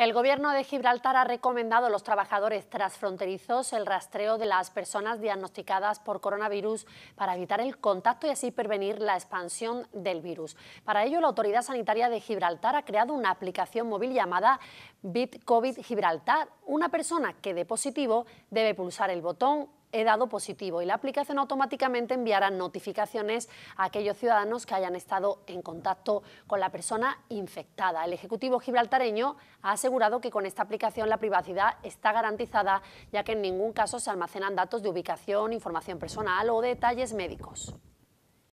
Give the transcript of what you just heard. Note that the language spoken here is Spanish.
El gobierno de Gibraltar ha recomendado a los trabajadores transfronterizos el rastreo de las personas diagnosticadas por coronavirus para evitar el contacto y así prevenir la expansión del virus. Para ello, la Autoridad Sanitaria de Gibraltar ha creado una aplicación móvil llamada BitCovid Gibraltar. Una persona que dé positivo debe pulsar el botón he dado positivo y la aplicación automáticamente enviará notificaciones a aquellos ciudadanos que hayan estado en contacto con la persona infectada. El Ejecutivo gibraltareño ha asegurado que con esta aplicación la privacidad está garantizada ya que en ningún caso se almacenan datos de ubicación, información personal o detalles médicos.